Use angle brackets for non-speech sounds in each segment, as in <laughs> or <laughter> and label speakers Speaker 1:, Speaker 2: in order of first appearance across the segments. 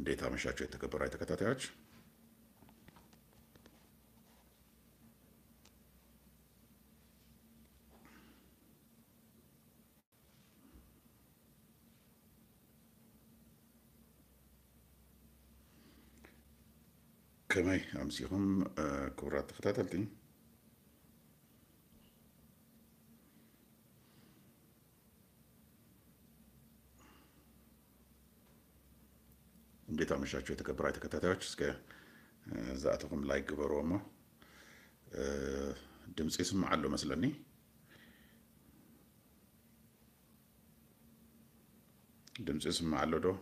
Speaker 1: እንዴት አመሻችሁ የተከበሩ ተከታታዮች። ከመይ አምሲኹም ክቡራት ተከታተልትኝ። እንደምናመሻችሁ የተከበራ ተከታታዮች እስከ ዛአትኩም ላይ ግበሮ ሞ ድምፂ ይስማዕ ኣሎ መስለኒ ድምፂ ይስማዕ ኣሎ ዶ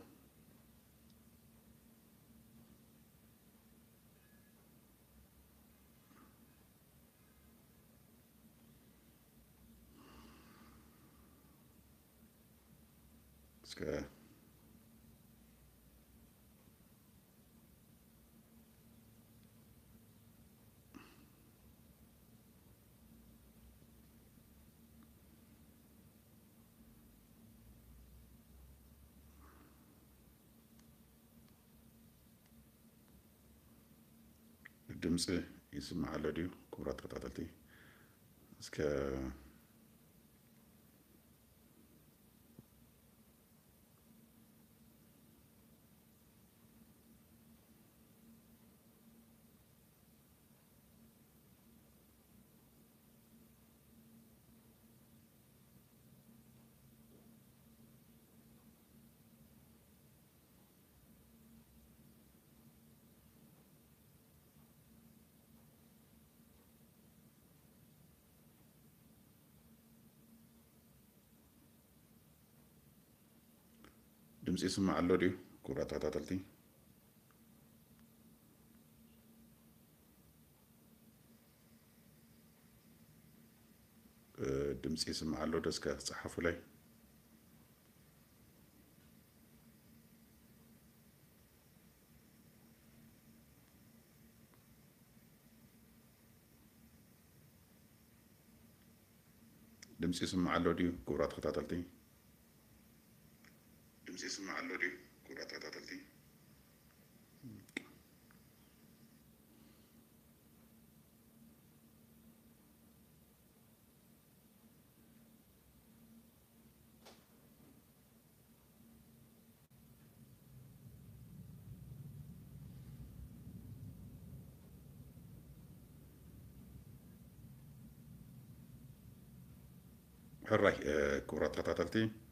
Speaker 1: እስከ ድምፂ ይስማዓሎ ድዩ ክቡራት ተከታተልቲ እስከ ድምፂ ይስማዕ ኣሎ ድዩ ክቡራት ተኸታተልቲ ድምፂ ይስማዕ ኣሎ ደስ ከፅሓፉ ላይ ድምፂ ይስማዕ ኣሎ ድዩ ክቡራት ተኸታተልቲ مش اسمه اللوري كرة تاتاتي هل رايك آه، كرة تاتاتي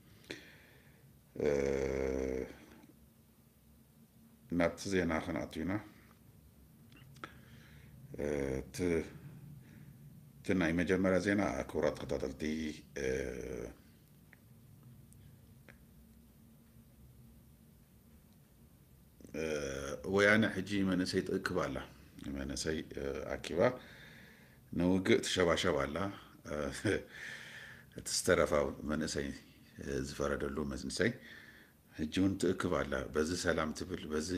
Speaker 1: ናት ዜና ክነኣትዩና እቲ ናይ መጀመርያ ዜና ክቡራት ተከታተልቲ ወያነ ሕጂ መንእሰይ ትእክብ ኣላ መንእሰይ ኣኪባ ንውግእ ትሸባሸብ ኣላ እቲ ዝተረፋ መንእሰይ ዝፈረደሉ መፅንሰይ ሕጂ እውን ትእክብ ኣላ በዚ ሰላም ትብል በዚ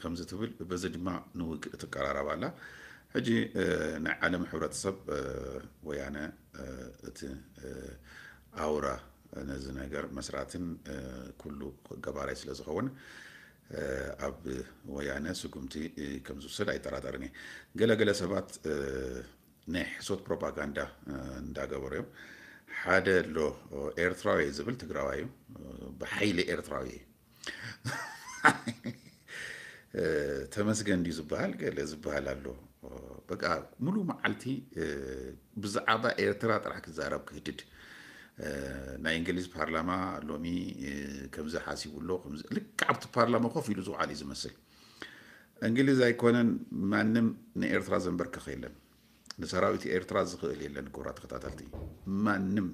Speaker 1: ከምዚ ትብል በዚ ድማ ንውግእ ትቀራረብ ኣላ ሕጂ ናይ ዓለም ሕብረተሰብ ወያነ እቲ ኣውራ ነዚ ነገር መስራትን ኩሉ ገባራይ ስለ ዝኸውን ኣብ ወያነ ስጉምቲ ከም ዝውስድ ኣይጠራጠርን እየ ገለገለ ሰባት ናይ ሕሶት ፕሮፓጋንዳ እንዳገበሩ እዮም ሓደ ኣሎ ኤርትራዊ ዝብል ትግራዋይ እዩ ብሓይሊ ኤርትራዊ ተመስገን ድዩ ዝበሃል ገለ ዝበሃል ኣሎ በቃ ሙሉእ መዓልቲ ብዛዕባ ኤርትራ ጥራሕ ክዛረብ ክህድድ ናይ እንግሊዝ ፓርላማ ሎሚ ከምዚ ሓሲቡሎ ልክዕ ኣብቲ ፓርላማ ኮፍ ኢሉ ዝውዓል እዩ ዝመስል እንግሊዝ ኣይኮነን ማንም ንኤርትራ ዘንበርከኸ የለን ንሰራዊት ኤርትራ ዝኽእል የለን ክቡራት ተኸታተልቲ ማንም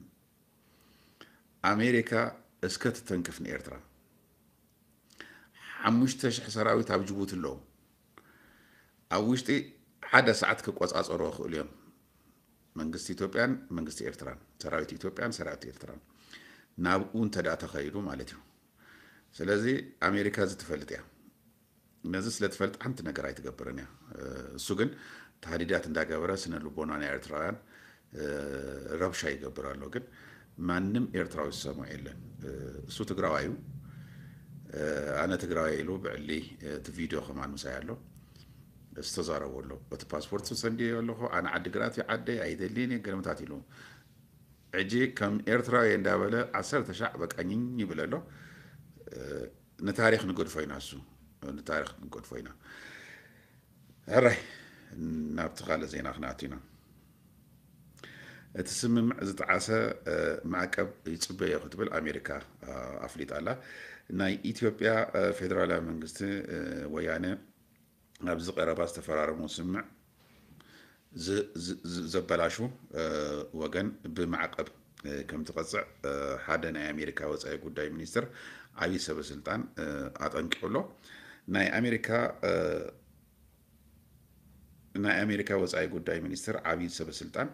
Speaker 1: ኣሜሪካ እስከ ትተንክፍ ንኤርትራ ሓሙሽተ ሽሕ ሰራዊት ኣብ ጅቡቲ ኣለዉ ኣብ ውሽጢ ሓደ ሰዓት ክቆፃፀሮ ክእሉ እዮም መንግስቲ ኢትዮጵያን መንግስቲ ኤርትራን ሰራዊት ኢትዮጵያን ሰራዊት ኤርትራን ናብኡ እንተዳ ተኸይዱ ማለት እዩ ስለዚ ኣሜሪካ ዝትፈልጥ እያ ነዚ ስለትፈልጥ ሓንቲ ነገር ኣይትገብርን እያ እሱ ግን ታህዲዳት እንዳገበረ ስነ ልቦናን ኤርትራውያን ረብሻ ይገብራሉ። ግን ማንም ኤርትራዊ ዝሰምዖ የለን። እሱ ትግራዋዩ ኣነ ትግራዋይ ኢሉ ብዕሊ እቲ ቪድዮ ከማን ምሳይ ኣሎ ዝተዛረቡ ኣሎ በቲ ፓስፖርት ሰንዲ ኣለኹ ኣነ ዓዲ ዓዲግራት ዓደይ ኣይደልን ገለምታት ኢሉ ሕጂ ከም ኤርትራዊ እንዳበለ ዓሰርተ ሻዕ በቃኝኝ ይብል ኣሎ ንታሪክ ንገድፎ ኢና እሱ ንታሪክ ንገድፎ ኢና ኣራይ ናብ ተቓለ ዜና ክንኣት ኢና እቲ ስምምዕ ዝጠዓሰ ማዕቀብ ይፅበዮ ክትብል ኣሜሪካ ኣፍሊጣ ኣላ ናይ ኢትዮጵያ ፌደራላዊ መንግስቲ ወያነ ኣብዚ ቀረባ ዝተፈራረሙ ስምዕ ዘበላሹ ወገን ብማዕቀብ ከም ትቐፅዕ ሓደ ናይ ኣሜሪካ ወፃኢ ጉዳይ ሚኒስትር ዓብዪ ሰበስልጣን ኣጠንቂዑ ኣሎ ናይ ኣሜሪካ እና የአሜሪካ ወፃኢ ጉዳይ ሚኒስትር ዓብይ ሰበስልጣን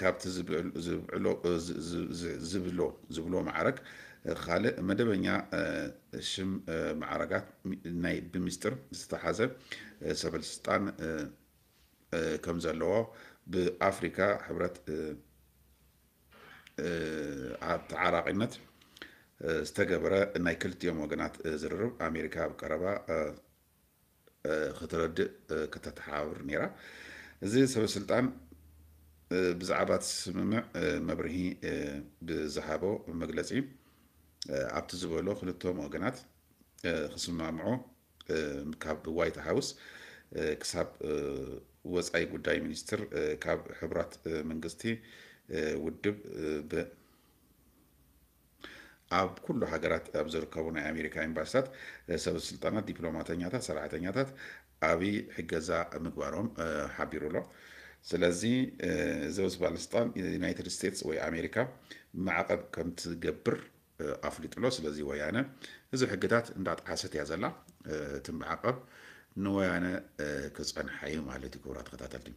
Speaker 1: ካብቲ ዝብሎ ዝብሎ ማዕረግ ካልእ መደበኛ ሽም ማዕረጋት ናይ ብምስጢር ዝተሓዘ ሰበስልጣን ከም ዘለዎ ብኣፍሪካ ሕብረት ተዓራቂነት ዝተገበረ ናይ ክልቲኦም ወገናት ዝርርብ ኣሜሪካ ኣብ ቀረባ ክትረድእ ከተተሓባብር ነራ እዚ ሰበስልጣን ብዛዕባ እቲ ስምምዕ መብርሂ ብዝሃቦ መግለፂ ኣብቲ ዝበሎ ክልቶም ወገናት ክስማምዑ ካብ ዋይት ሃውስ ክሳብ ወፃኢ ጉዳይ ሚኒስትር ካብ ሕቡራት መንግስቲ ውድብ ኣብ ኩሉ ሃገራት ኣብ ዝርከቡ ናይ ኣሜሪካ ኤምባሲታት ሰበ ስልጣናት ዲፕሎማተኛታት ሰራሕተኛታት ዓብዪ ሕገዛ ምግባሮም ሓቢሩ ኣሎ ስለዚ እዚ ውስ ባለስልጣን ዩናይትድ ስቴትስ ወይ ኣሜሪካ ማዕቐብ ከም ትገብር ኣፍሊጡሎ ስለዚ ወያነ እዚ ሕግታት እንዳጠሓሰት እያ ዘላ እቲ ማዕቐብ ንወያነ ክፀንሐ እዩ ማለት እዩ ክቡራት ከታተልቲ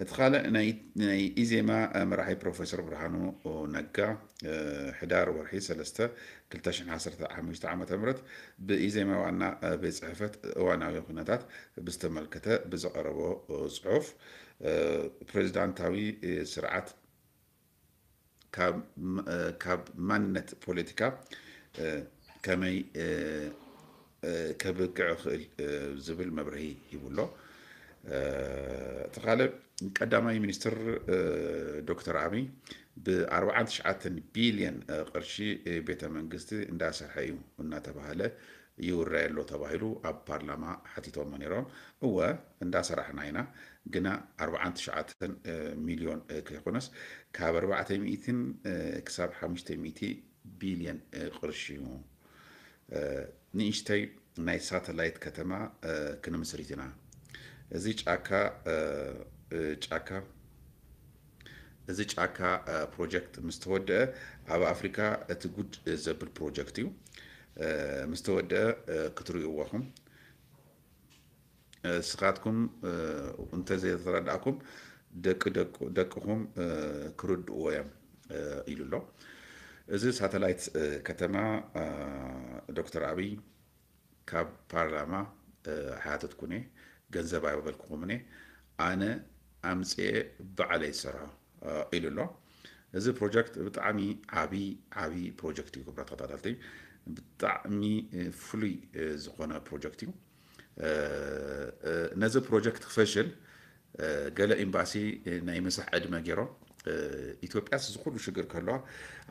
Speaker 1: Etgale nei إزيما مراحي بروفيسور برهانو نقا أه، حدار ورحي سلسته كلتاشن عصرة حمشت عامة تمرت بإزيما وانا أه، بزحفت وانا يخونتات بستملكته بزقربو صحف أه، بريزيدانتاوي سرعات ካብ ማንነት ፖለቲካ ከመይ ከብቅዕ ክእል ዝብል መብርሂ ሂቡሎ ተኻለ ቀዳማይ ሚኒስትር ዶክተር ዓብይ ብ49 ቢልዮን ቅርሺ ቤተ መንግስቲ እንዳሰርሐ እዩ እናተባሃለ ይውረየ ኣሎ ተባሂሉ ኣብ ፓርላማ ሓቲቶሞ ነይሮም እወ እንዳሰራሕና ኢና ግና 49 ሚልዮን ከይኮነስ ካብ 400 ክሳብ 500 ቢልዮን ቅርሺ እዩ ንእሽተይ ናይ ሳተላይት ከተማ ክንምስርት ኢና እዚህ ጫካ ጫካ እዚ ጫካ ፕሮጀክት ምስተወድአ ኣብ ኣፍሪካ እቲ ጉድ ዘብል ፕሮጀክት እዩ ምስተወድአ ክትርእይዋኹም ስኻትኩም እንተዘይተረዳእኩም ደቂ ደቅኹም ክርድእዎ እዮም ኢሉ ኣሎ እዚ ሳተላይት ከተማ ዶክተር ኣብይ ካብ ፓርላማ ሓያተት ኩነ ገንዘብ ኣይበበልክኹምኒ ኣነ ኣምፅአ ባዕለይ ዝሰርሖ ኢሉ ኣሎ እዚ ፕሮጀክት ብጣዕሚ ዓብይ ዓብይ ፕሮጀክት እዩ ክብራ ተኸታተልቲ ብጣዕሚ ፍሉይ ዝኾነ ፕሮጀክት እዩ ነዚ ፕሮጀክት ክፈሽል ገለ ኤምባሲ ናይ ምስራሕ ዕድመ ገይሮም ኢትዮጵያ ዝኩሉ ሽግር ከለዋ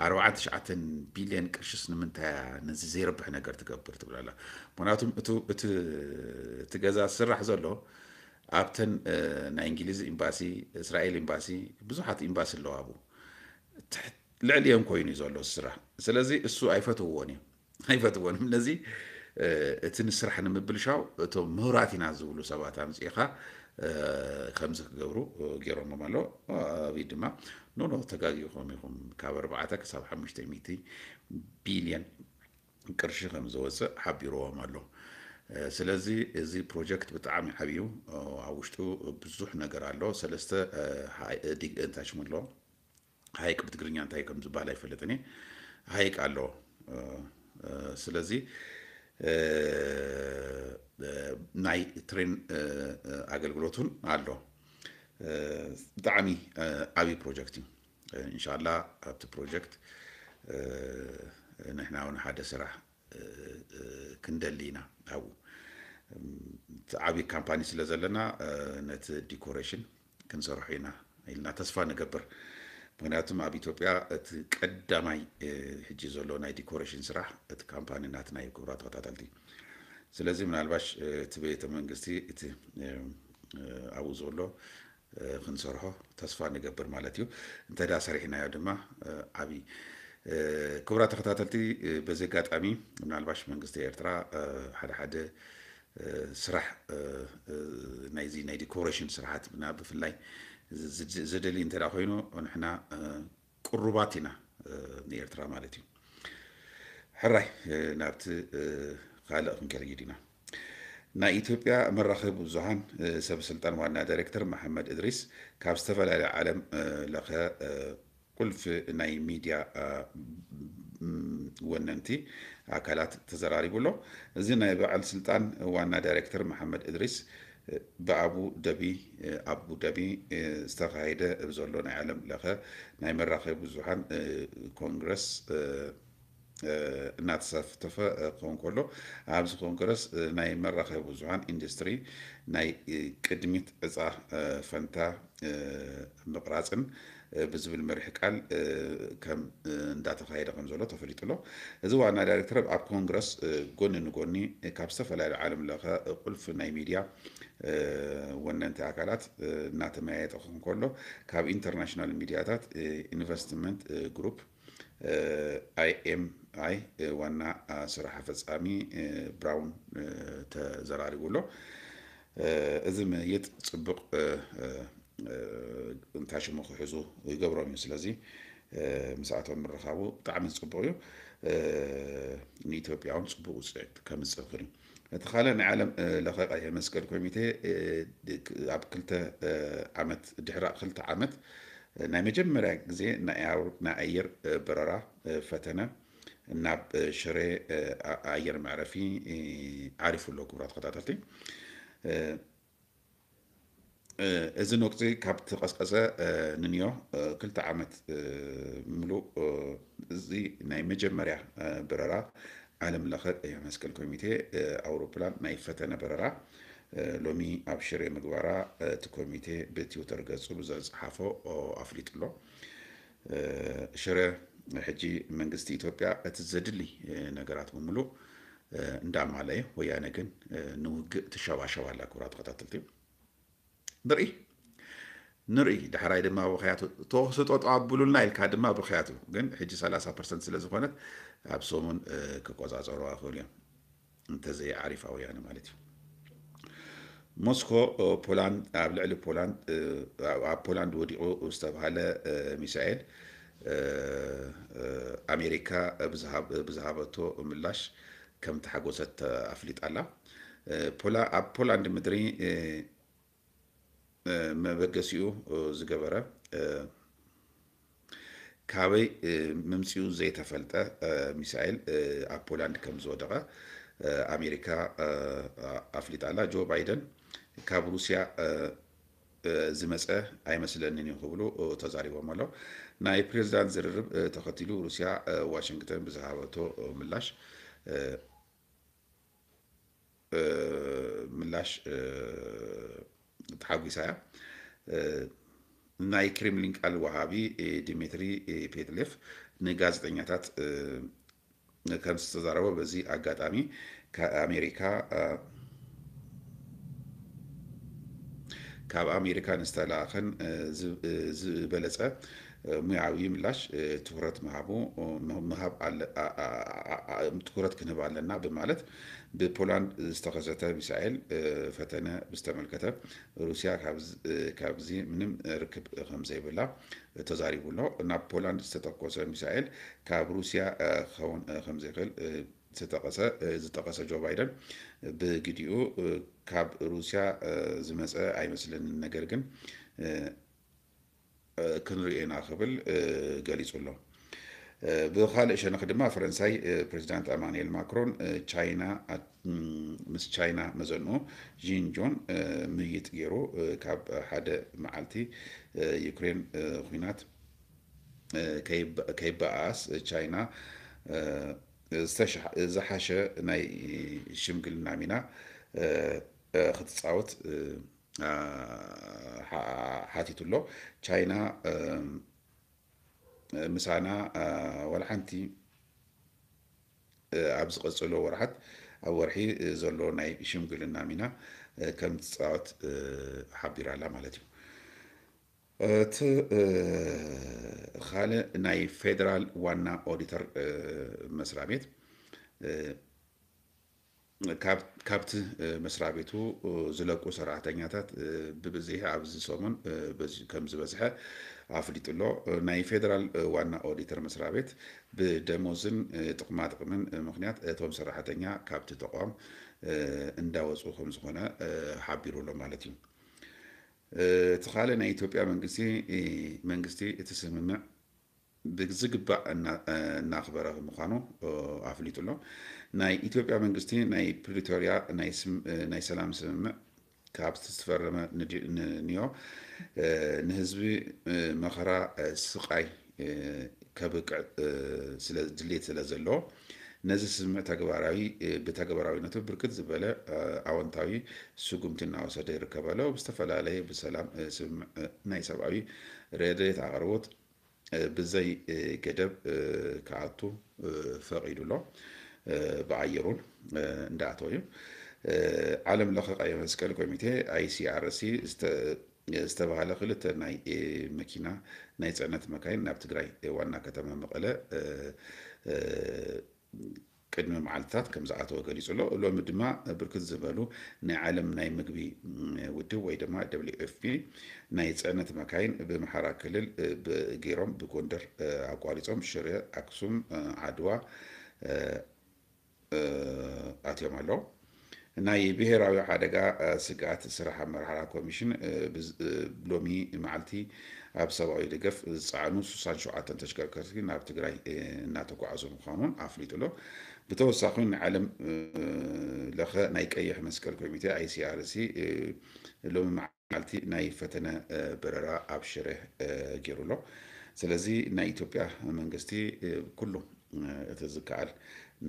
Speaker 1: 49 ቢልዮን ቅርሽስ ንምንታይ ነዚ ዘይረብሕ ነገር ትገብር ትብል ኣላ ምክንያቱም እቲ ገዛ ዝስራሕ ዘሎ ኣብተን ናይ እንግሊዝ ኤምባሲ እስራኤል ኤምባሲ ብዙሓት ኤምባሲ ኣለዋ ኣብኡ ልዕልዮም ኮይኑ እዩ ዘሎ ዝስራሕ ስለዚ እሱ ኣይፈትውዎን እዩ ኣይፈትዎንም ነዚ እቲ ንስራሕ ንምብልሻው እቶም ምሁራት ኢና ዝብሉ ሰባት ኣምፅኢኻ ከም ክገብሩ ገይሮሞም ኣሎ ኣብ ድማ ንኖ ተጋጊኡ ከም ኢኹም ካብ ኣርባዕተ ክሳብ ሓሙሽተ 500 ቢልዮን ቅርሺ ከም ዝወፅእ ሓቢርዎም ኣሎ ስለዚ እዚ ፕሮጀክት ብጣዕሚ ዓብዩ ኣብ ውሽጡ ብዙሕ ነገር ኣሎ ሰለስተ እንታይ ሽሙ ኣለዎ ሃይቅ ብትግርኛ እንታይ ከም ዝበሃል ኣይፈለጥን እየ ሃይቅ ኣለዎ ስለዚ ናይ ትሬን ኣገልግሎትን ኣሎ ብጣዕሚ ዓብዪ ፕሮጀክት እዩ እንሻላ ኣብቲ ፕሮጀክት ንሕና ውን ሓደ ስራሕ ክንደሊ ኢና ኣብኡ እቲ ዓብዪ ካምፓኒ ስለ ዘለና ነቲ ዲኮሬሽን ክንሰርሑ ኢና ኢልና ተስፋ ንገብር ምክንያቱም ኣብ ኢትዮጵያ እቲ ቀዳማይ ሕጂ ዘሎ ናይ ዲኮሬሽን ስራሕ እቲ ካምፓኒ ናት ናይ ክቡራት ተከታተልቲ ስለዚ ምናልባሽ እቲ ቤተ መንግስቲ እቲ ኣብኡ ዘሎ ክንሰርሖ ተስፋ ንገብር ማለት እዩ እንተዳ ሰሪሕናዮ ድማ ዓብይ ክቡራ ተከታተልቲ በዚ ኣጋጣሚ ምናልባሽ መንግስቲ ኤርትራ ሓደ ሓደ ስራሕ ናይዚ ናይ ዲኮሬሽን ስራሓት ብፍላይ ዘደሊ እንተዳ ኮይኑ ንሕና ቁሩባት ኢና ንኤርትራ ማለት እዩ ሕራይ ናብቲ ካልእ ክንከልይድ ኢና ናይ ኢትዮጵያ መራኸቢ ብዙሃን ሰብ ስልጣን ዋና ዳይሬክተር መሓመድ እድሪስ ካብ ዝተፈላለየ ዓለም ለኸ ቁልፍ ናይ ሚድያ ወነንቲ ኣካላት ተዘራሪቡ ኣሎ እዚ ናይ በዓል ስልጣን ዋና ዳይሬክተር መሓመድ እድሪስ ብኣቡደቢ ኣቡደቢ ዝተካየደ ብዘሎ ናይ ዓለም ለኸ ናይ መራኸቢ ብዙሓን ኮንግረስ እናተሳተፈ ክኸውን ከሎ ኣብዚ ክኸውን ከሎስ ናይ መራኸቢ ብዙሓን ኢንዱስትሪ ናይ ቅድሚት ዕፃ ፈንታ ምቕራፅን ብዝብል መሪሕ ቃል ከም እንዳተካየደ ከም ዘሎ ተፈሊጡሎ እዚ ዋና ዳይረክተር ኣብ ኮንግረስ ጎኒ ንጎኒ ካብ ዝተፈላለዩ ዓለም ለኸ ቁልፊ ናይ ሚድያ ወነንቲ ኣካላት እናተመያየጠ ክኸውን ከሎ ካብ ኢንተርናሽናል ሚድያታት ኢንቨስትመንት ግሩፕ አይኤምአይ ዋና ስራሕ ፈጻሚ ብራውን ተዘራሪቡ ኣሎ እዚ መይጥ ፅቡቕ እንታይ ሽሙ ክሕዙ ይገብሮም እዩ ስለዚ ምስኣቶም ምረኻቡ ብጣዕሚ ፅቡቅ እዩ ንኢትዮጵያ እውን ፅቡቅ ውፅኢት ከም ዝፅብክን እዩ እቲ ካልእ ናይ ዓለም ለኸ ቀይሕ መስቀል ኮሚቴ ኣብ ክልተ ዓመት ድሕራ ክልተ ዓመት ናይ መጀመርያ ግዜ ናይ ኣየር በረራ ፈተነ ናብ ሽረ ኣየር መዕረፊ ዓሪፉ ኣሎ ክቡራት ተኸታተልቲ እዚ ንወቅፂ ካብ ተቐስቀሰ ንንዮ ክልተ ዓመት ምሉእ እዚ ናይ መጀመርያ በረራ ዓለም ለኸ መስቀል ኮሚቴ ኣውሮፕላን ናይ ፈተነ በረራ ሎሚ ኣብ ሽረ ምግባራ እቲ ኮሚቴ ብትዊተር ገፁ ብዘፅሓፎ ኣፍሊጡ ኣሎ ሽረ ሕጂ መንግስቲ ኢትዮጵያ እቲ ዘድሊ ነገራት ብምሉእ እንዳማለየ ወያነ ግን ንውግእ ትሸባሸባ ኣላ ክብራት ተኸታተልቲ ንርኢ ንርኢ ዳሕራይ ድማ ብክያቱ ተወስጦ ተቐብሉልና ኢልካ ድማ ብክያቱ ግን ሕጂ 30 ፐርሰንት ስለ ዝኾነት ኣብ ሰሙን ክቆፃፀሩ ኣክእሉ እዮም እንተዘይ ዓሪፋ ወያነ ማለት እዩ ሞስኮ ፖላንድ ኣብ ልዕሊ ፖላንድ ኣብ ፖላንድ ወዲቑ ዝተባሃለ ሚሳኤል ኣሜሪካ ብዝሃበቶ ምላሽ ከም ተሓጎሰት ኣፍሊጣ ኣላ ኣብ ፖላንድ ምድሪ መበገሲኡ ዝገበረ ካበይ ምምፅኡ ዘይተፈልጠ ሚሳኤል ኣብ ፖላንድ ከም ዝወደቐ ኣሜሪካ ኣፍሊጣ ኣላ ጆ ባይደን ካብ ሩስያ ዝመፀ ኣይመስለንን እዩ ክብሉ ተዛሪቦም ኣሎ ናይ ፕሬዚዳንት ዝርርብ ተኸቲሉ ሩስያ ዋሽንግተን ብዝሃበቶ ምላሽ ምላሽ ተሓጒሳ እያ ናይ ክሪምሊን ቃል ወሃቢ ዲሚትሪ ፔትሌፍ ንጋዜጠኛታት ከም ዝተዛረበ በዚ ኣጋጣሚ ከኣሜሪካ ካብ ኣሜሪካን ዝተለኣኸን ዝበለፀ ሙያዊ ምላሽ ትኩረት ምሃቡ ምሃብ ትኩረት ክንህብ ኣለና ብማለት ብፖላንድ ዝተኸሰተ ሚሳኤል ፈተነ ብዝተመልከተ ሩስያ ካብዚ ምንም ርክብ ከምዘይብላ ዘይብላ ተዛሪቡሎ ናብ ፖላንድ ዝተተኮሰ ሚሳኤል ካብ ሩስያ ክኸውን ከምዘይክእል ዝጠቀሰ ጆ ባይደን ብግዲኡ ካብ ሩስያ ዝመፀ ኣይመስለንን ነገር ግን ክንሪኦ ኢና ክብል ገሊፁ ኣሎ ብካልእ ሸነክ ድማ ፈረንሳይ ፕሬዚዳንት ኣማንኤል ማክሮን ቻይና ምስ ቻይና መዘንኡ ዢንጆን ምይይጥ ገይሩ ካብ ሓደ መዓልቲ ዩክሬን ኩናት ከይበኣስ ቻይና ዝሓሸ ናይ ሽምግልና ሚና ክትፃወት ሓቲቱ ኣሎ ቻይና ምሳና ዋላ ሓንቲ ኣብ ዝቐፅሎ ወርሓት ኣብ ወርሒ ዘሎ ናይ ሽምግልና ሚና ከም ትፃወት ሓቢራ ኣላ ማለት እዩ እቲ ካልእ ናይ ፌደራል ዋና ኦዲተር መስሪያ ቤት ካብቲ መስሪያ ቤቱ ዝለቁ ሰራሕተኛታት ብብዝሒ ኣብዚ ሰሙን ከም ዝበዝሐ ኣፍሊጡሎ ናይ ፌደራል ዋና ኦዲተር መስሪያ ቤት ብደሞዝን ጥቕማ ምክንያት እቶም ሰራሕተኛ ካብቲ ተቋም እንዳወፁ ከም ዝኮነ ሓቢሩሎ ማለት እዩ እቲ ካልእ ናይ ኢትዮጵያ መንግስቲ መንግስቲ እቲ ስምምዕ ብዝግባእ እናክበረ ምኳኑ ኣፍሊጡሎ ናይ ኢትዮጵያ መንግስቲ ናይ ፕሪቶሪያ ናይ ሰላም ስምምዕ ካብ ዝተፈረመ ንዮ ንህዝቢ መኸራ ስቃይ ከብቅዕ ድሌት ስለ ዘለዎ ነዚ ስምዕ ተግባራዊ ብተግባራዊነቱ ብርክት ዝበለ ኣወንታዊ ስጉምቲ እናወሰደ ይርከበሎ ብዝተፈላለየ ብሰላም ስምዕ ናይ ሰብኣዊ ረድት ኣቅርቦት ብዘይ ገደብ ክኣቱ ፈቒዱ ኣሎ ብዓይሩን እንዳኣተወዩ ዓለም ለኸ ቀይ መስቀል ኮሚቴ ኣይሲኣርሲ ዝተባሃለ ክልተ ናይ መኪና ናይ ፅዕነት መካይን ናብ ትግራይ ዋና ከተማ መቐለ ቅድሚ መዓልትታት ከም ዝኣተወ ገሊፁ ኣሎ ሎሚ ድማ ብርክት ዝበሉ ናይ ዓለም ናይ ምግቢ ውድብ ወይ ድማ ደብሊዩ ናይ ፅዕነት መካይን ብምሓራ ክልል ገይሮም ብጎንደር ኣቋሪፆም ሽረ፣ ኣክሱም፣ ዓድዋ ኣትዮም ናይ ብሔራዊ ሓደጋ ስጋኣት ስራሕ ኣመራርሓ ኮሚሽን ሎሚ መዓልቲ ኣብ ሰብኣዊ ደገፍ ዝፀዓኑ 67 ተሽከርከርቲ ናብ ትግራይ እናተጓዓዙ ምዃኑን ኣፍሊጡ ኣሎ ብተወሳኺ ንዓለም ለኸ ናይ ቀይሕ መስቀል ኮሚቴ ኣይሲኣርሲ ሎሚ መዓልቲ ናይ ፈተነ በረራ ኣብ ሽረ ገይሩ ኣሎ ስለዚ ናይ ኢትዮጵያ መንግስቲ ኩሉ እቲ ዝከኣል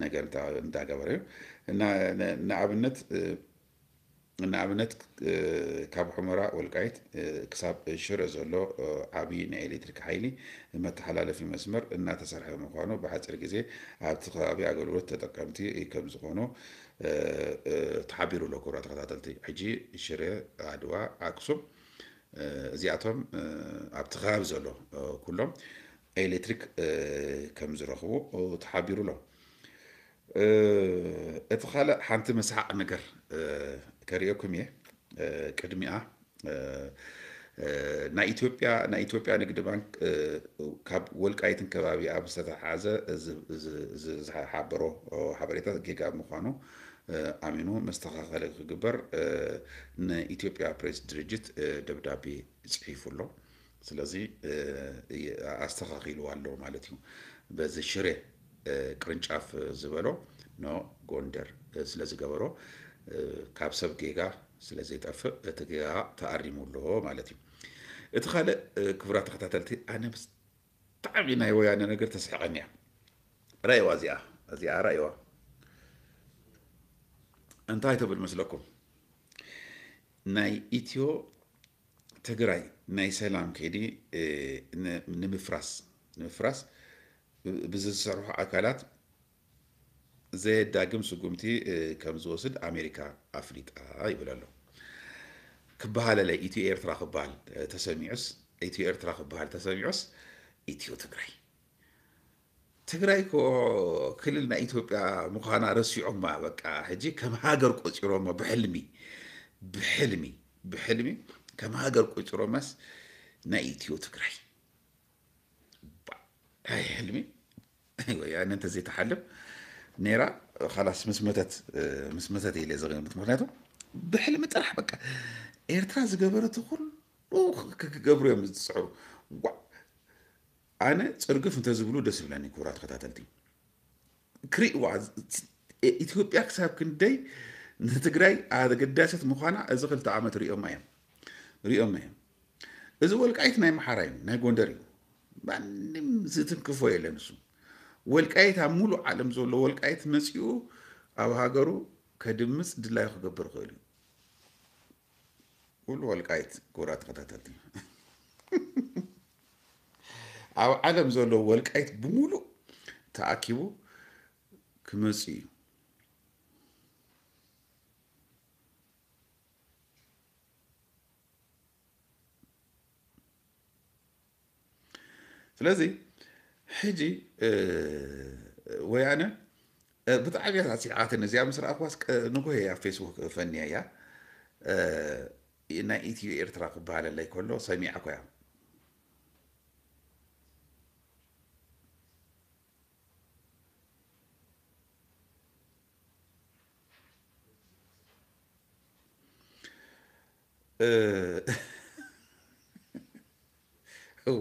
Speaker 1: ነገር እንዳገበሬ ንኣብነት ንኣብነት ካብ ሑመራ ወልቃይት ክሳብ ሽረ ዘሎ ዓብዪ ናይ ኤሌክትሪክ ሓይሊ መተሓላለፊ መስመር እናተሰርሐ ምኳኑ ብሓፂር ግዜ ኣብቲ ከባቢ ኣገልግሎት ተጠቀምቲ ከም ዝኾኑ ተሓቢሩ ኣሎ ክብራ ተከታተልቲ ሕጂ ሽረ ኣድዋ ኣክሱም እዚኣቶም ኣብቲ ከባቢ ዘሎ ኩሎም ኤሌክትሪክ ከም ዝረኽቡ ተሓቢሩ ኣሎ እቲ ካልእ ሓንቲ መስሓቅ ነገር ከሪኦኩም እየ ቅድሚኣ ናይ ኢትዮጵያ ናይ ኢትዮጵያ ንግዲ ባንክ ካብ ወልቃይትን ከባቢ ኣብ ዝተተሓዘ ዝሓበሮ ሓበሬታት ጌጋ ምኳኑ ኣሚኑ መስተኻኸለ ክግበር ንኢትዮጵያ ፕሬስ ድርጅት ደብዳቤ ፅሒፉ ኣሎ ስለዚ ኣስተኻኺልዎ ኣለዎ ማለት እዩ በዚ ሽሬ ቅርንጫፍ ዝበሎ ኖ ጎንደር ስለዚ ገበሮ ካብ ሰብ ጌጋ ስለ ዘይጠፍእ እቲ ጌጋ ተኣሪሙሎ ማለት እዩ እቲ ካልእ ክቡራት ተኸታተልቲ ኣነ ብጣዕሚ ናይ ወያነ ነገር ተስሕቐኒ እያ ራእዋ እዚኣ እዚኣ ራእዋ እንታይ ትብል መስለኩም ናይ ኢትዮ ትግራይ ናይ ሰላም ከይዲ ንምፍራስ ንምፍራስ ብዝስርሑ ኣካላት ዘዳግም ስጉምቲ ከም ዝወስድ ኣሜሪካ ኣፍሪቃ ይብል ኣሎ ክበሃል ለ ኢትዮ ኤርትራ ክበሃል ተሰሚዑስ ኢትዮ ኤርትራ ክበሃል ተሰሚዑስ ኢትዮ ትግራይ ትግራይ ኮ ክልል ናይ ኢትዮጵያ ምዃና ረሲዖማ በቃ ሕጂ ከም ሃገር ቆፂሮማ ብሕልሚ ብሕልሚ ብሕልሚ ከም ሃገር ቆፂሮማስ ናይ ኢትዮ ትግራይ هاي حلمي ايوا يعني انت زيت حلم نيرا خلاص مسمتت آه، مسمتت هي اللي زغنت مخناتو بحلم طرح بقى ايرترا زغبرت كل وكبروا يوم تسعوا انا صرقف انت زبلو دس بلاني كورات خطاتلتي كري واز ايثيوبيا كساب كندي نتغراي هذا قداسه مخانا ازغلت عامت ريوم ايام ريوم ايام اذا ولقيت ناي محارين ناي غوندريو ማንም ዝትንክፎ የለን እሱ ወልቃይት ኣብ ሙሉእ ዓለም ዘሎ ወልቃይት መፅኡ ኣብ ሃገሩ ከድምፅ ድላይ ክገብር ክእል እዩ ኩሉ ወልቃይት ክቡራ ተኸታተልቲ ኣብ ዓለም ዘሎ ወልቃይት ብሙሉእ ተኣኪቡ ክመፅ እዩ ስለዚ ሕጂ ወያነ ብጣዕሚ እያ ተዓፂዓትን እዚኣ ምስ ረኣኳስ ንጎሄ ኣብ ፌስቡክ ፈኒያ እያ ናይ ኢትዮ ኤርትራ ክበሃል ኣለይ ከሎ ሰሚዐኮ እያ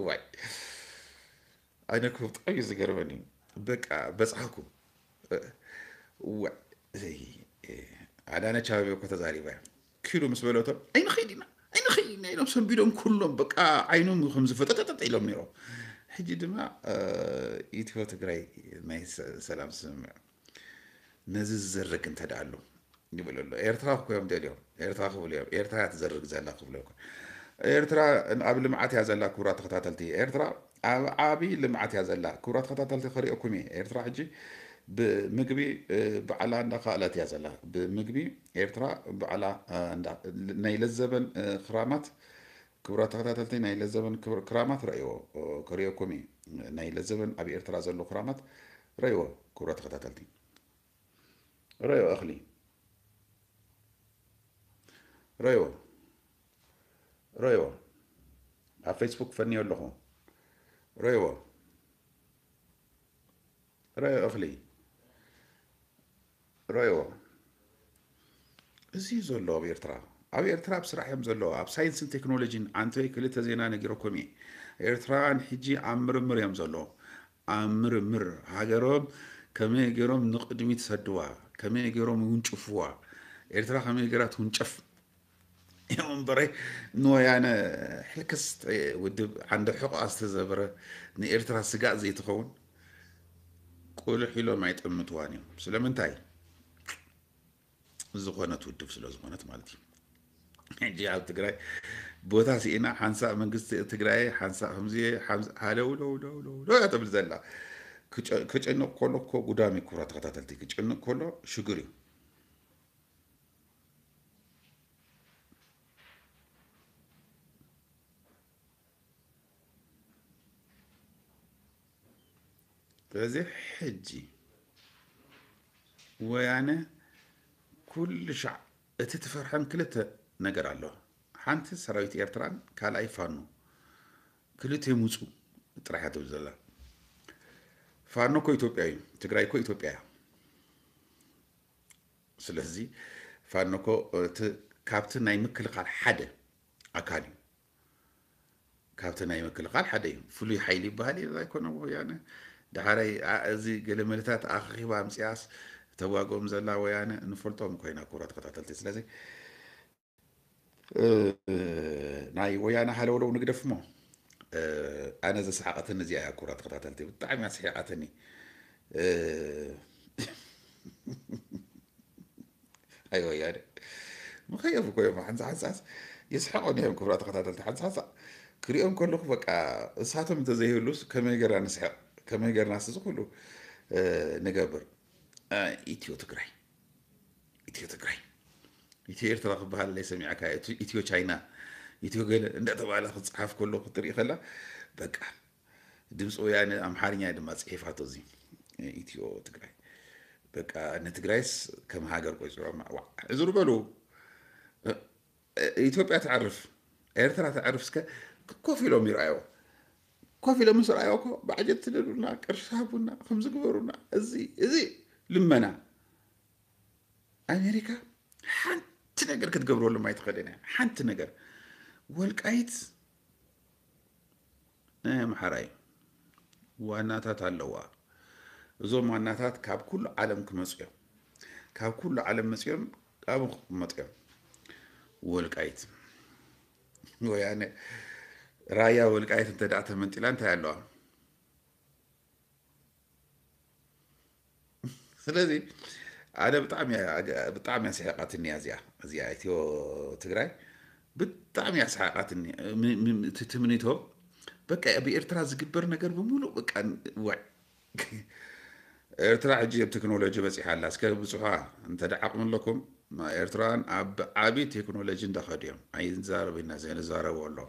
Speaker 1: ዋይ አይነኩ በጣም የዘገረመኝ በቃ በጻሕኩ ኣዳነች ኣቤቤ ኮ ተዛሪባ እዮ ኪሉ ምስ በለቶም ኣይንኸይድ ኢና ኣይንኸይድ ኢና ኢሎም ሰንቢዶም ኩሎም በቃ ዓይኖም ከምዝፈጠጠጠጥ ኢሎም ነሮም ሕጂ ድማ ኢትዮ ትግራይ ናይ ሰላም ስምምዕ ነዚ ዝዘርግ እንተደኣሉ ደኣ ይብል ኣሎ ኤርትራ ክኮዮም ደልዮም ኤርትራ ክብሉ እዮም ኤርትራ ትዘርግ ዘላ ክብሉ ኤርትራ ኣብ ልምዓት እያ ዘላ ክቡራት ተኸታተልቲ ኤርትራ ኣብ ዓብዪ ልምዓት እያ ዘላ ክቡራት ተኸታተልቲ ክሪኦኩም እየ ኤርትራ ሕጂ ብምግቢ በዓላ እንዳካእለት እያ ዘላ ብምግቢ ኤርትራ በዓላ ናይ ለዘበን ክራማት ክቡራት ተኸታተልቲ ናይ ለዘበን ክራማት ረእይዎ ክሪኦኩም እየ ናይ ለዘበን ኣብ ኤርትራ ዘሎ ክራማት ረእይዎ ክቡራት ተኸታተልቲ ረእዮ እኽሊ ረእይዎ royo ኣብ ፌስቡክ fanniyo ኣለኹ royo ረዮ እኽሊ of እዚ ዘሎ ኣብ ኤርትራ ኣብ ኤርትራ ብስራሕ እዮም ዘለዎ ኣብ ሳይንስን ቴክኖሎጂን ኣንተ ክልተ ዜና ነጊረኩም እየ ኤርትራውያን ሕጂ ኣብ ምርምር እዮም ዘለዎ ኣብ ምርምር ሃገሮም ከመይ ገይሮም ንቅድሚት ሰድዋ ከመይ ገይሮም ይውንጭፍዋ ኤርትራ ከመይ ገይራ ትውንጨፍ ينظري نو يعني حلكست ود عند حق استزبره نيرترا سغا زي تخون كل حلو ما يتمت واني سلامنتاي زغونت ود في زغونت مالتي جي على تگراي بوتا سينا حنسا منجست تگراي حنسا همزي حمز هلو لو لو لو لو يا تبل زلا كچن كولو كو غدامي كرات غتاتلتي كچن كولو شغريو በዚህ ሕጂ ወያነ ኩሉ ሻዕ እቲ ትፈርሐን ክልተ ነገር ኣሎ ሓንቲ ሰራዊት ኤርትራን ካልኣይ ፋኖ ክልተ ሙፁ ጥራሕ እያ ትብል ዘላ ፋኖ ኮ ኢትዮጵያ እዩ ትግራይ ኮ ኢትዮጵያ እያ ስለዚ ፋኖ ኮ እቲ ካብቲ ናይ ምክልኻል ሓደ ኣካል እዩ ካብቲ ናይ ምክልኻል ሓደ እዩ ፍሉይ ሓይሊ ይበሃል እዩ ኣይኮነ ወያነ ዳሕረይ እዚ ግልምልታት ኣኸኺባ ምፅያስ ተጓጎም ዘላ ወያነ ንፈልጦም ኮይና ክብራት ተኸታተልቲ ስለዚ ናይ ወያነ ሃለውለው ንግደፍ ሞ ኣነ ዘስሓቐትኒ እዚኣ እያ ክብራት ተኸታተልቲ ብጣዕሚ ኣስሒቐትኒ ኣይ ወያነ مخيف كويم حنس حساس يسحقون يهم كفرات قتالة حنس حساس كريم كله بقى ساتهم تزهيلوس كم يقرأ نسحق ከመይ ስዝ ኩሉ ንገብር ኢትዮ ትግራይ ኢትዮ ትግራይ ኢትዮ ኤርትራ ክበሃል ለይ ሰሚዕካ ኢትዮ ቻይና ኢትዮ ገለ እንዳተባሃለ ክትፅሓፍ ከሎ ክትርኢ ከላ በቃ ድምፂ ወያነ ኣምሓርኛ ድማ ፅሒፋቶ እዚ ኢትዮ ትግራይ በቃ ንትግራይስ ከም ሃገር ቆይፅሮ እዝሩ በሉ ኢትዮጵያ ትዓርፍ ኤርትራ ትዓርፍ እስከ ኮፍ ኢሎም ይረኣዮ ኮፍ ኢሎም ስርኣዮ ኮ ብዓጀት ትደልሉና ቅርሺ ሃቡና ከምዝግበሩና እዚ እዚ ልመና ኣሜሪካ ሓንቲ ነገር ክትገብረሎም ኣይትኸደን እያ ሓንቲ ነገር ወልቃይት ናይ ኣምሓራ እዩ ዋናታት ኣለዋ እዞም ዋናታት ካብ ኩሉ ዓለም ክመፁ እዮም ካብ ኩሉ ዓለም መፅኦም ኣብ ክቕመጡ እዮም ወልቃይት ወያነ ራያ ወልቃየት እንተ ደኣ ተመንጢላ እንታይ ኣለዋ ስለዚ ኣነ ብጣዕሚ እያ ስሕቃትኒ እያ እዚኣ እዚኣ ኢትዮ ትግራይ ብጣዕሚ እያ ስሓቃትኒ ትምኒቶ በቃ ብኤርትራ ዝግበር ነገር ብምሉእ በቃ ዋዕ ኤርትራ ሕጂ ኣብ ቴክኖሎጂ በፂሓ ኣላ እስከ ብፅሑዋ እንተ ዓቕሚ ኣለኩም ኤርትራን ኣብ ዓብዪ ቴክኖሎጂ እንዳኸዱ እዮም ኣይንዛረበና ዘይንዛረቦ ኣለዎ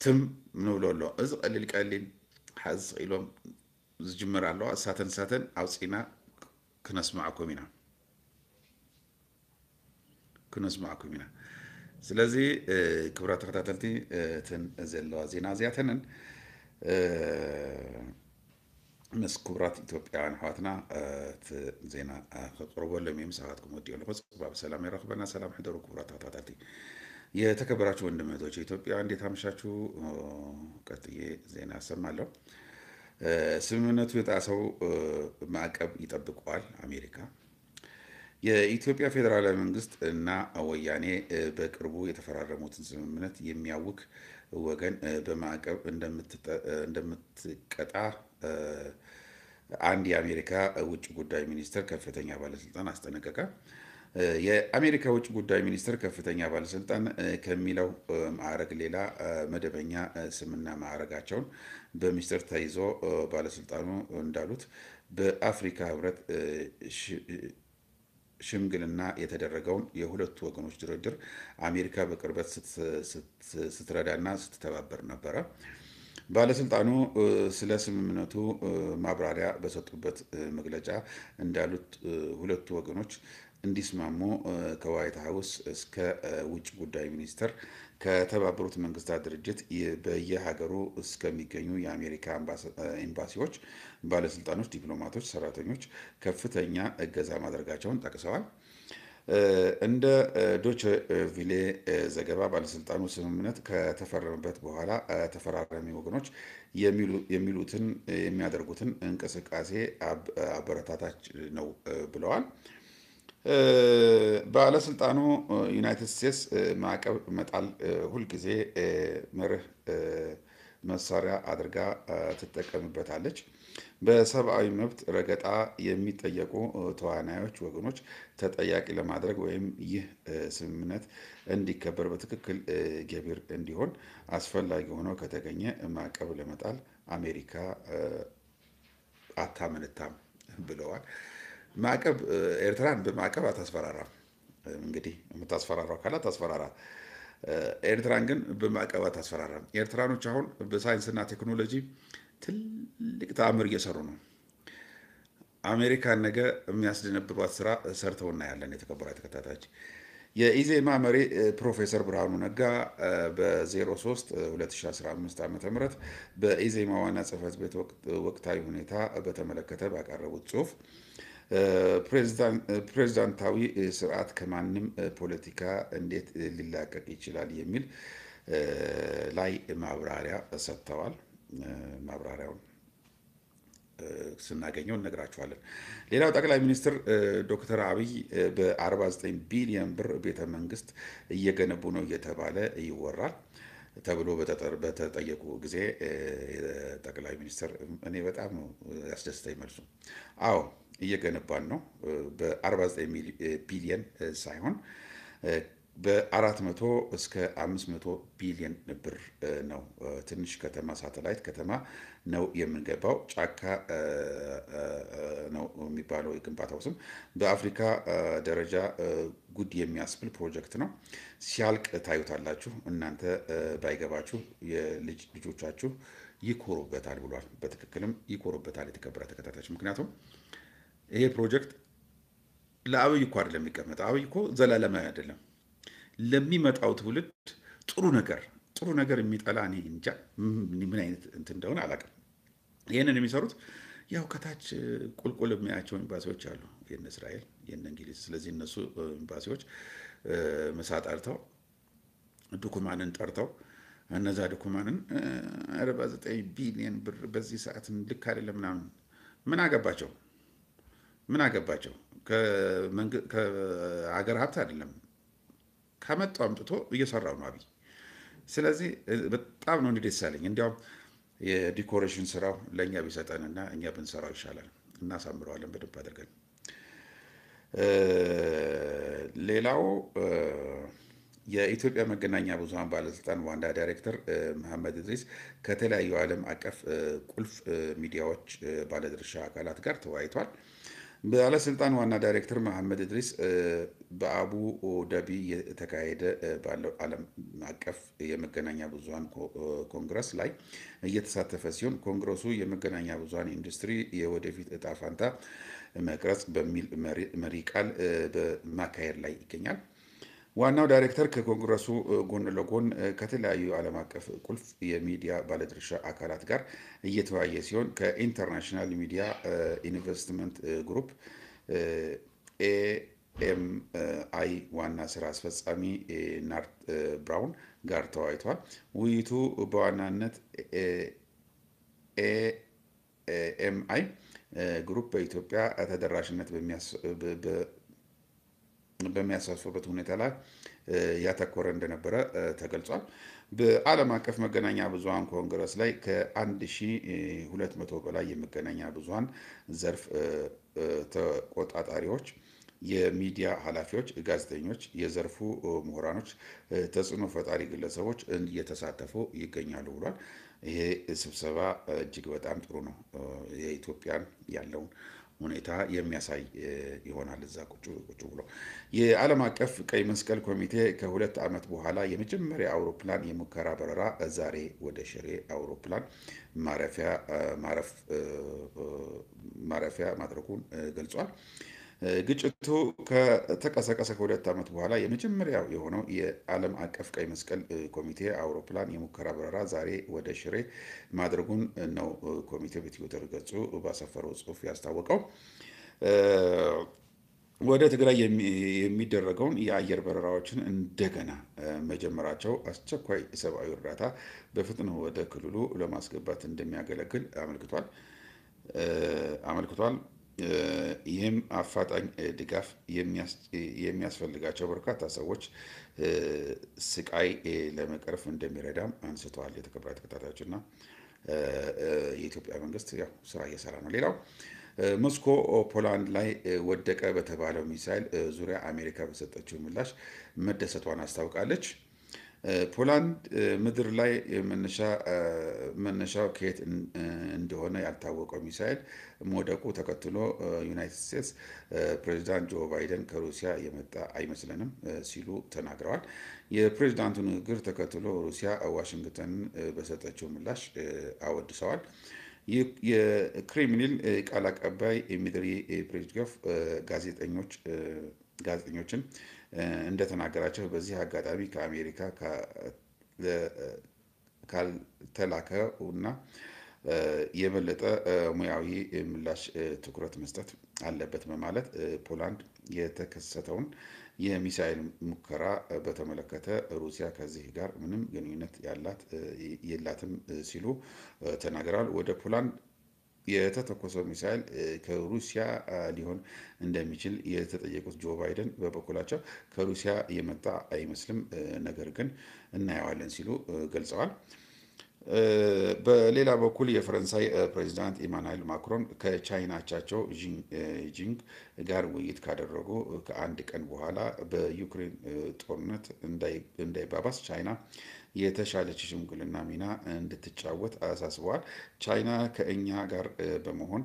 Speaker 1: تم نولو لو از قليل قليل حز قيلوم زجمر الله ساتن ساتن او سينا كنسمعكم هنا كنسمعكم هنا سلازي كبرات خطاتلتي تن زلو زينا زياتنن مس كبرات اثيوبيا عن حواتنا زينا خطر ولا ميم ساعاتكم ودي ولا بس باب سلام يرحبنا سلام حضروا كبرات خطاتلتي የተከበራችሁ ወንድመቶች ኢትዮጵያ እንዴት አመሻችሁ? ቀጥዬ ዜና ያሰማለሁ። ስምምነቱ የጣሰው ማዕቀብ ይጠብቀዋል አሜሪካ። የኢትዮጵያ ፌዴራላዊ መንግስት እና ወያኔ በቅርቡ የተፈራረሙትን ስምምነት የሚያውክ ወገን በማዕቀብ እንደምትቀጣ አንድ የአሜሪካ ውጭ ጉዳይ ሚኒስቴር ከፍተኛ ባለስልጣን አስጠነቀቀ። የአሜሪካ ውጭ ጉዳይ ሚኒስትር ከፍተኛ ባለስልጣን ከሚለው ማዕረግ ሌላ መደበኛ ስምና ማዕረጋቸውን በሚስጥር ተይዞ ባለስልጣኑ እንዳሉት በአፍሪካ ህብረት ሽምግልና የተደረገውን የሁለቱ ወገኖች ድርድር አሜሪካ በቅርበት ስትረዳና ስትተባበር ነበረ። ባለስልጣኑ ስለ ስምምነቱ ማብራሪያ በሰጡበት መግለጫ እንዳሉት ሁለቱ ወገኖች እንዲስማሙ ከዋይት ሀውስ እስከ ውጭ ጉዳይ ሚኒስቴር ከተባበሩት መንግስታት ድርጅት በየሀገሩ እስከሚገኙ የአሜሪካ ኤምባሲዎች ባለስልጣኖች፣ ዲፕሎማቶች፣ ሰራተኞች ከፍተኛ እገዛ ማድረጋቸውን ጠቅሰዋል። እንደ ዶች ቪሌ ዘገባ ባለስልጣኑ ስምምነት ከተፈረመበት በኋላ ተፈራራሚ ወገኖች የሚሉትን የሚያደርጉትን እንቅስቃሴ አበረታታች ነው ብለዋል። ባለስልጣኑ ዩናይትድ ስቴትስ ማዕቀብ መጣል ሁልጊዜ መርህ መሳሪያ አድርጋ ትጠቀምበታለች። በሰብአዊ መብት ረገጣ የሚጠየቁ ተዋናዮች ወገኖች ተጠያቂ ለማድረግ ወይም ይህ ስምምነት እንዲከበር በትክክል ገቢር እንዲሆን አስፈላጊ ሆኖ ከተገኘ ማዕቀብ ለመጣል አሜሪካ አታመነታም ብለዋል። ማዕቀብ ኤርትራን በማዕቀብ አታስፈራራም። እንግዲህ የምታስፈራራው አካላት አስፈራራ። ኤርትራን ግን በማዕቀብ አታስፈራራም። ኤርትራኖች አሁን በሳይንስና ቴክኖሎጂ ትልቅ ተአምር እየሰሩ ነው። አሜሪካን ነገ የሚያስደነብሯት ስራ ሰርተው እናያለን። የተከበራ ተከታታች የኢዜማ መሪ ፕሮፌሰር ብርሃኑ ነጋ በ03 2015 ዓ ም በኢዜማ ዋና ጽህፈት ቤት ወቅታዊ ሁኔታ በተመለከተ ባቀረቡት ጽሁፍ ፕሬዝዳንታዊ ስርዓት ከማንም ፖለቲካ እንዴት ሊላቀቅ ይችላል የሚል ላይ ማብራሪያ ሰጥተዋል። ማብራሪያውን ስናገኘው እነግራችኋለን። ሌላው ጠቅላይ ሚኒስትር ዶክተር አብይ በ49 ቢሊዮን ብር ቤተ መንግስት እየገነቡ ነው እየተባለ ይወራል ተብሎ በተጠየቁ ጊዜ ጠቅላይ ሚኒስትር እኔ በጣም ያስደስተኝ መልሱ አዎ እየገነባን ነው። በ49 ቢሊየን ሳይሆን በ400 እስከ 500 ቢሊየን ብር ነው። ትንሽ ከተማ ሳተላይት ከተማ ነው የምንገባው። ጫካ ነው የሚባለው የግንባታው ስም። በአፍሪካ ደረጃ ጉድ የሚያስብል ፕሮጀክት ነው። ሲያልቅ ታዩታላችሁ። እናንተ ባይገባችሁ የልጅ ልጆቻችሁ ይኮሩበታል ብሏል። በትክክልም ይኮሩበታል የተከበረ ተከታታች ምክንያቱም ይሄ ፕሮጀክት ለአብይ እኮ አይደለም የሚቀመጠው። አብይ እኮ ዘላለማዊ አይደለም። ለሚመጣው ትውልድ ጥሩ ነገር ጥሩ ነገር የሚጠላ እኔ እንጃ ምን አይነት እንትን እንደሆነ አላውቅም። ይህንን የሚሰሩት ያው ከታች ቁልቁል የሚያቸው ኤምባሲዎች አሉ፣ የነ እስራኤል የነ እንግሊዝ። ስለዚህ እነሱ ኤምባሲዎች ምሳ ጠርተው ዱኩማንን ጠርተው እነዛ ዱኩማንን 49 ዘጠኝ ቢሊዮን ብር በዚህ ሰዓት ልክ አይደለም ምናምን ምን አገባቸው ምን አገባቸው? ከአገር ሀብት አይደለም ከመጡ አምጥቶ እየሰራው ነው አብይ። ስለዚህ በጣም ነው እንዴት ያለኝ። እንዲያውም የዲኮሬሽን ስራው ለእኛ እና እኛ ብንሰራው ይሻላል። እናሳምረዋለን በደንብ አድርገን። ሌላው የኢትዮጵያ መገናኛ ብዙሀን ባለስልጣን ዋና ዳይሬክተር መሐመድ እድሪስ ከተለያዩ ዓለም አቀፍ ቁልፍ ሚዲያዎች ባለድርሻ አካላት ጋር ተወያይቷል። ባለስልጣን ዋና ዳይሬክተር መሐመድ እድሪስ በአቡ ዳቢ የተካሄደ ባለው ዓለም አቀፍ የመገናኛ ብዙሀን ኮንግረስ ላይ እየተሳተፈ ሲሆን ኮንግረሱ የመገናኛ ብዙሀን ኢንዱስትሪ የወደፊት እጣ ፋንታ መቅረጽ በሚል መሪ ቃል በማካሄድ ላይ ይገኛል። ዋናው ዳይሬክተር ከኮንግረሱ ጎን ለጎን ከተለያዩ ዓለም አቀፍ ቁልፍ የሚዲያ ባለድርሻ አካላት ጋር እየተወያየ ሲሆን ከኢንተርናሽናል ሚዲያ ኢንቨስትመንት ግሩፕ ኤኤምአይ ዋና ስራ አስፈጻሚ ናርት ብራውን ጋር ተወያይቷል። ውይይቱ በዋናነት ኤኤምአይ ግሩፕ በኢትዮጵያ ተደራሽነት በሚያሳስቡበት ሁኔታ ላይ ያተኮረ እንደነበረ ተገልጿል። በዓለም አቀፍ መገናኛ ብዙሃን ኮንግረስ ላይ ከ1200 በላይ የመገናኛ ብዙሃን ዘርፍ ተቆጣጣሪዎች የሚዲያ ኃላፊዎች፣ ጋዜጠኞች፣ የዘርፉ ምሁራኖች፣ ተጽዕኖ ፈጣሪ ግለሰቦች እየተሳተፉ ይገኛሉ ብሏል። ይሄ ስብሰባ እጅግ በጣም ጥሩ ነው። የኢትዮጵያን ያለውን ሁኔታ የሚያሳይ ይሆናል። እዛ ቁጭ ብሎ የዓለም አቀፍ ቀይ መስቀል ኮሚቴ ከሁለት ዓመት በኋላ የመጀመሪያ አውሮፕላን የሙከራ በረራ ዛሬ ወደ ሽሬ አውሮፕላን ማረፊያ ማረፍ ማረፊያ ማድረጉን ገልጿል። ግጭቱ ከተቀሰቀሰ ከሁለት ዓመት በኋላ የመጀመሪያው የሆነው የዓለም አቀፍ ቀይ መስቀል ኮሚቴ አውሮፕላን የሙከራ በረራ ዛሬ ወደ ሽሬ ማድረጉን ነው ኮሚቴው በትዊተር ገጹ ባሰፈረው ጽሑፍ ያስታወቀው። ወደ ትግራይ የሚደረገውን የአየር በረራዎችን እንደገና መጀመራቸው አስቸኳይ ሰብአዊ እርዳታ በፍጥነ ወደ ክልሉ ለማስገባት እንደሚያገለግል አመልክቷል አመልክቷል። ይህም አፋጣኝ ድጋፍ የሚያስፈልጋቸው በርካታ ሰዎች ስቃይ ለመቅረፍ እንደሚረዳም አንስተዋል። የተከበራችሁ ተከታታዮችና የኢትዮጵያ መንግስት ያው ስራ እየሰራ ነው። ሌላው ሞስኮ ፖላንድ ላይ ወደቀ በተባለው ሚሳይል ዙሪያ አሜሪካ በሰጠችው ምላሽ መደሰቷን አስታውቃለች። ፖላንድ ምድር ላይ መነሻው ከየት እንደሆነ ያልታወቀው ሚሳይል መውደቁ ተከትሎ ዩናይትድ ስቴትስ ፕሬዚዳንት ጆ ባይደን ከሩሲያ የመጣ አይመስለንም ሲሉ ተናግረዋል። የፕሬዚዳንቱ ንግግር ተከትሎ ሩሲያ ዋሽንግተንን በሰጠችው ምላሽ አወድሰዋል። የክሬምሊን ቃል አቀባይ ሚድሪ ፔስኮቭ ጋዜጠኞች ጋዜጠኞችን እንደተናገራቸው በዚህ አጋጣሚ ከአሜሪካ ካልተላከውና የበለጠ ሙያዊ ምላሽ ትኩረት መስጠት አለበት በማለት ፖላንድ የተከሰተውን የሚሳኤል ሙከራ በተመለከተ ሩሲያ ከዚህ ጋር ምንም ግንኙነት ያላት የላትም ሲሉ ተናግረዋል። ወደ ፖላንድ የተተኮሰው ሚሳይል ከሩሲያ ሊሆን እንደሚችል የተጠየቁት ጆ ባይደን በበኩላቸው ከሩሲያ የመጣ አይመስልም፣ ነገር ግን እናየዋለን ሲሉ ገልጸዋል። በሌላ በኩል የፈረንሳይ ፕሬዚዳንት ኢማኑኤል ማክሮን ከቻይና አቻቸው ጂንግ ጋር ውይይት ካደረጉ ከአንድ ቀን በኋላ በዩክሬን ጦርነት እንዳይባባስ ቻይና የተሻለች ሽምግልና ሚና እንድትጫወት አሳስበዋል። ቻይና ከእኛ ጋር በመሆን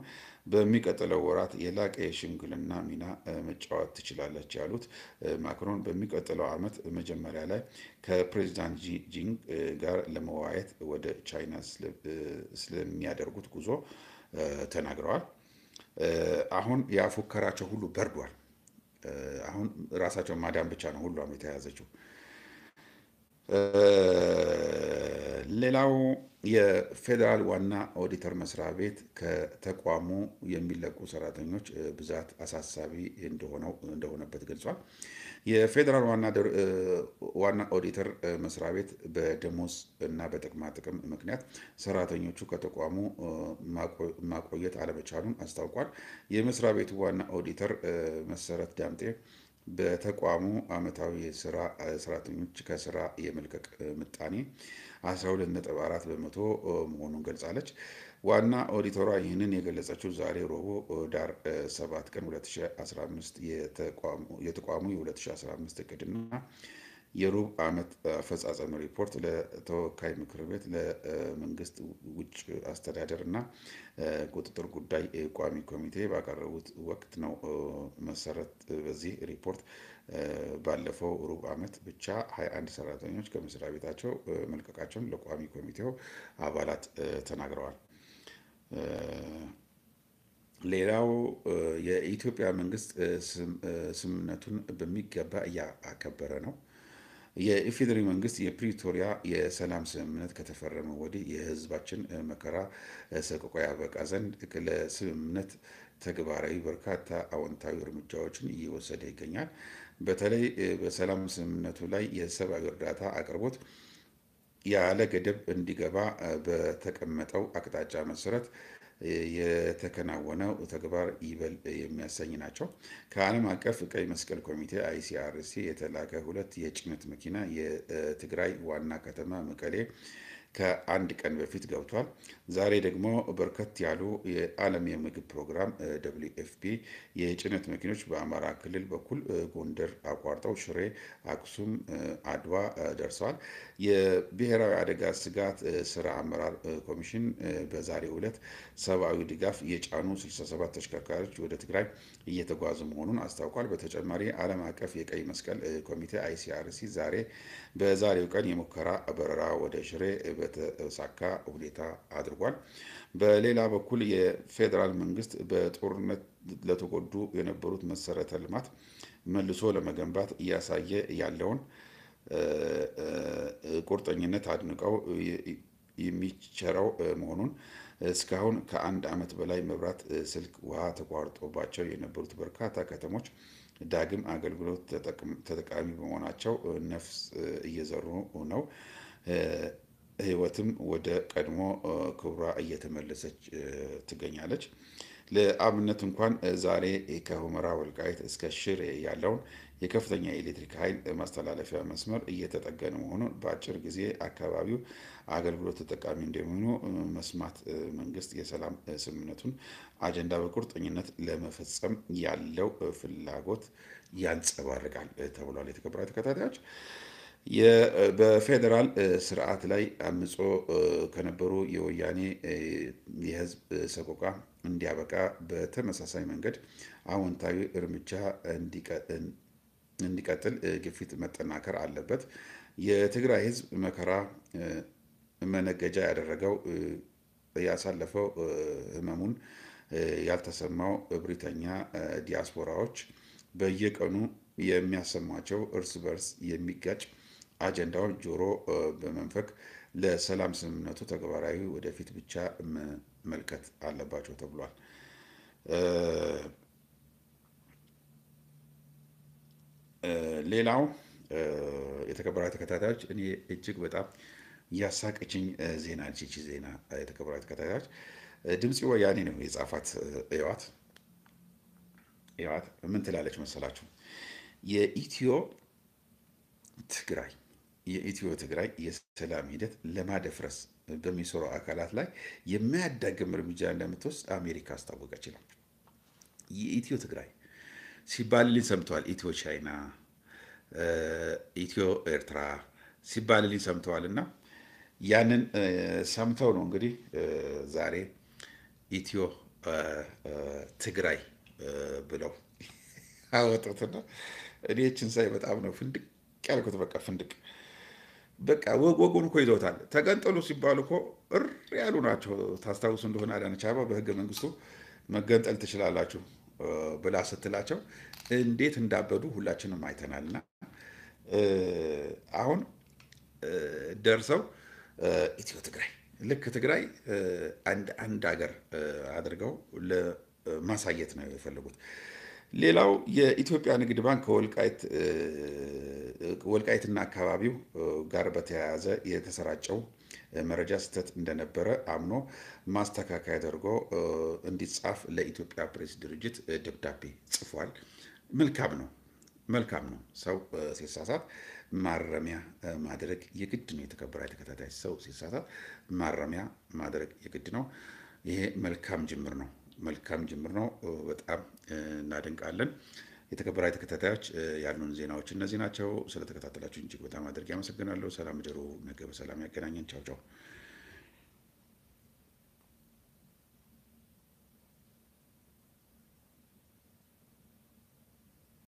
Speaker 1: በሚቀጥለው ወራት የላቀ የሽምግልና ሚና መጫወት ትችላለች ያሉት ማክሮን በሚቀጥለው ዓመት መጀመሪያ ላይ ከፕሬዚዳንት ጂንግ ጋር ለመወያየት ወደ ቻይና ስለሚያደርጉት ጉዞ ተናግረዋል። አሁን ያ ሁሉ በርዷል። አሁን ራሳቸውን ማዳን ብቻ ነው ሁሉም የተያዘችው። ሌላው የፌዴራል ዋና ኦዲተር መስሪያ ቤት ከተቋሙ የሚለቁ ሰራተኞች ብዛት አሳሳቢ እንደሆነው እንደሆነበት ገልጿል። የፌዴራል ዋና ኦዲተር መስሪያ ቤት በደሞዝ እና በጥቅማ ጥቅም ምክንያት ሰራተኞቹ ከተቋሙ ማቆየት አለመቻሉን አስታውቋል። የመስሪያ ቤቱ ዋና ኦዲተር መሰረት ዳምጤ በተቋሙ ዓመታዊ ስራ ሰራተኞች ከስራ የመልቀቅ ምጣኔ 12.4 በመቶ መሆኑን ገልጻለች። ዋና ኦዲተሯ ይህንን የገለጸችው ዛሬ ረቡዕ ዳር 7 ቀን 2015 የተቋሙ የ2015 እቅድና የሩብ ዓመት አፈጻጸም ሪፖርት ለተወካይ ምክር ቤት ለመንግስት ውጭ አስተዳደር እና ቁጥጥር ጉዳይ ቋሚ ኮሚቴ ባቀረቡት ወቅት ነው። መሰረት በዚህ ሪፖርት ባለፈው ሩብ ዓመት ብቻ 21 ሰራተኞች ከመስሪያ ቤታቸው መልቀቃቸውን ለቋሚ ኮሚቴው አባላት ተናግረዋል። ሌላው የኢትዮጵያ መንግስት ስምምነቱን በሚገባ እያከበረ ነው። የኢፌዴሪ መንግስት የፕሪቶሪያ የሰላም ስምምነት ከተፈረመ ወዲህ የህዝባችን መከራ ሰቆቃ ያበቃ ዘንድ ለስምምነት ተግባራዊ በርካታ አዎንታዊ እርምጃዎችን እየወሰደ ይገኛል። በተለይ በሰላም ስምምነቱ ላይ የሰብአዊ እርዳታ አቅርቦት ያለ ገደብ እንዲገባ በተቀመጠው አቅጣጫ መሰረት የተከናወነው ተግባር ይበል የሚያሰኝ ናቸው። ከዓለም አቀፍ ቀይ መስቀል ኮሚቴ አይሲአርሲ የተላከ ሁለት የጭነት መኪና የትግራይ ዋና ከተማ መቀሌ ከአንድ ቀን በፊት ገብቷል። ዛሬ ደግሞ በርከት ያሉ የዓለም የምግብ ፕሮግራም ደብሊው ኤፍ ፒ የጭነት መኪኖች በአማራ ክልል በኩል ጎንደር አቋርጠው ሽሬ፣ አክሱም፣ አድዋ ደርሰዋል። የብሔራዊ አደጋ ስጋት ስራ አመራር ኮሚሽን በዛሬ ዕለት ሰብአዊ ድጋፍ የጫኑ 67 ተሽከርካሪዎች ወደ ትግራይ እየተጓዙ መሆኑን አስታውቋል። በተጨማሪ ዓለም አቀፍ የቀይ መስቀል ኮሚቴ አይሲአርሲ ዛሬ በዛሬው ቀን የሙከራ በረራ ወደ ሽሬ በተሳካ ሁኔታ አድርጓል። በሌላ በኩል የፌዴራል መንግስት በጦርነት ለተጎዱ የነበሩት መሰረተ ልማት መልሶ ለመገንባት እያሳየ ያለውን ቁርጠኝነት አድንቀው የሚቸረው መሆኑን እስካሁን ከአንድ ዓመት በላይ መብራት፣ ስልክ፣ ውሃ ተቋርጦባቸው የነበሩት በርካታ ከተሞች ዳግም አገልግሎት ተጠቃሚ በመሆናቸው ነፍስ እየዘሩ ነው። ህይወትም ወደ ቀድሞ ክብሯ እየተመለሰች ትገኛለች። ለአብነት እንኳን ዛሬ ከሁመራ ወልቃይት እስከ ሽሬ ያለውን የከፍተኛ የኤሌክትሪክ ኃይል ማስተላለፊያ መስመር እየተጠገነ መሆኑን በአጭር ጊዜ አካባቢው አገልግሎት ተጠቃሚ እንደሚሆኑ መስማት መንግስት የሰላም ስምምነቱን አጀንዳ በቁርጠኝነት ለመፈጸም ያለው ፍላጎት ያንጸባርቃል ተብሏል። የተከበራችሁ ተከታታዮች በፌዴራል ስርዓት ላይ አምጾ ከነበሩ የወያኔ የህዝብ ሰቆቃ እንዲያበቃ በተመሳሳይ መንገድ አዎንታዊ እርምጃ እንዲቀጥል ግፊት መጠናከር አለበት። የትግራይ ህዝብ መከራ መነገጃ ያደረገው ያሳለፈው ህመሙን ያልተሰማው እብሪተኛ ዲያስፖራዎች በየቀኑ የሚያሰማቸው እርስ በርስ የሚጋጭ አጀንዳውን ጆሮ በመንፈክ ለሰላም ስምምነቱ ተግባራዊ ወደፊት ብቻ መልከት አለባቸው ተብሏል። ሌላው የተከበራዊ ተከታታዮች እኔ እጅግ በጣም ያሳቀችኝ ዜና ቺቺ ዜና የተከበራዊ ተከታታዮች ድምፂ ወያኔ ነው የጻፋት። እዋት እዋት ምን ትላለች መሰላችሁ? የኢትዮ ትግራይ የኢትዮ ትግራይ የሰላም ሂደት ለማደፍረስ በሚሰሩ አካላት ላይ የማያዳግም እርምጃ እንደምትወስድ አሜሪካ አስታወቀች ይላል። የኢትዮ ትግራይ ሲባልልኝ ሰምተዋል። ኢትዮ ቻይና፣ ኢትዮ ኤርትራ ሲባልልኝ ሰምተዋል እና ያንን ሰምተው ነው እንግዲህ ዛሬ ኢትዮ ትግራይ ብለው <laughs> አወጡትና እኔችን ሳይ በጣም ነው ፍንድቅ ያልኩት። በቃ ፍንድቅ በቃ ወጉን እኮ ይዘውታል። ተገንጠሉ ሲባሉ እኮ እር ያሉ ናቸው። ታስታውሱ እንደሆነ አዳነች አበባ በህገ መንግስቱ መገንጠል ትችላላችሁ ብላ ስትላቸው እንዴት እንዳበዱ ሁላችንም አይተናልና አሁን ደርሰው ኢትዮ ትግራይ ልክ ትግራይ አንድ አንድ ሀገር አድርገው ለማሳየት ነው የፈለጉት። ሌላው የኢትዮጵያ ንግድ ባንክ ከወልቃይትና አካባቢው ጋር በተያያዘ የተሰራጨው መረጃ ስህተት እንደነበረ አምኖ ማስተካከያ አድርጎ እንዲጻፍ ለኢትዮጵያ ፕሬስ ድርጅት ደብዳቤ ጽፏል። መልካም ነው፣ መልካም ነው። ሰው ሲሳሳት ማረሚያ ማድረግ የግድ ነው። የተከበራችሁ ተከታታይ ሰው ሲሳሳት ማረሚያ ማድረግ የግድ ነው። ይሄ መልካም ጅምር ነው፣ መልካም ጅምር ነው። በጣም እናደንቃለን። የተከበራ ተከታታዮች ያሉን ዜናዎች እነዚህ ናቸው። ስለተከታተላችሁ እጅግ በጣም አድርጌ አመሰግናለሁ። ሰላም እደሩ። ነገ በሰላም ያገናኘን። ቻው ቻው።